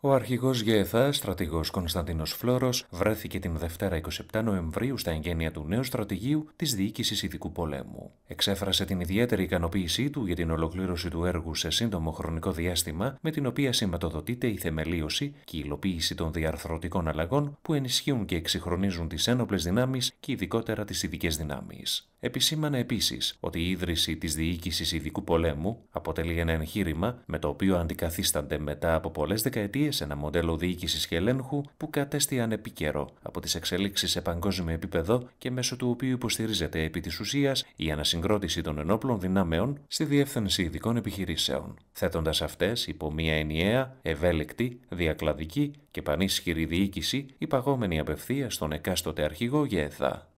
Ο αρχηγός ΓΕΘΑ, στρατηγός Κωνσταντίνος Φλόρο, βρέθηκε την Δευτέρα 27 Νοεμβρίου στα εγγένεια του νέου στρατηγίου της Διοίκησης Ειδικού Πολέμου. Εξέφρασε την ιδιαίτερη ικανοποίησή του για την ολοκλήρωση του έργου σε σύντομο χρονικό διάστημα, με την οποία σηματοδοτείται η θεμελίωση και η υλοποίηση των διαρθρωτικών αλλαγών που ενισχύουν και εξυγχρονίζουν τις ένοπλες δυνάμεις και ειδικότερα τις ειδικές δυνάμεις. Επισήμανε επίσης ότι η ίδρυση της διοίκησης ειδικού πολέμου αποτελεί ένα εγχείρημα με το οποίο αντικαθίστανται μετά από πολλές δεκαετίες ένα μοντέλο διοίκησης και ελέγχου που κατέστη ανεπίκαιρο από τις εξελίξεις σε παγκόσμιο επίπεδο και μέσω του οποίου υποστηρίζεται επί της ουσίας η ανασυγκρότηση συγκρότηση των ενόπλων δυνάμεων στη διεύθυνση ειδικών επιχειρήσεων, θέτοντας αυτές υπό μια ενιαία, ευέλικτη, διακλαδική και πανίσχυρη διοίκηση υπαγόμενη απευθείας στον εκάστοτε αρχηγό ΓΕΘΑ.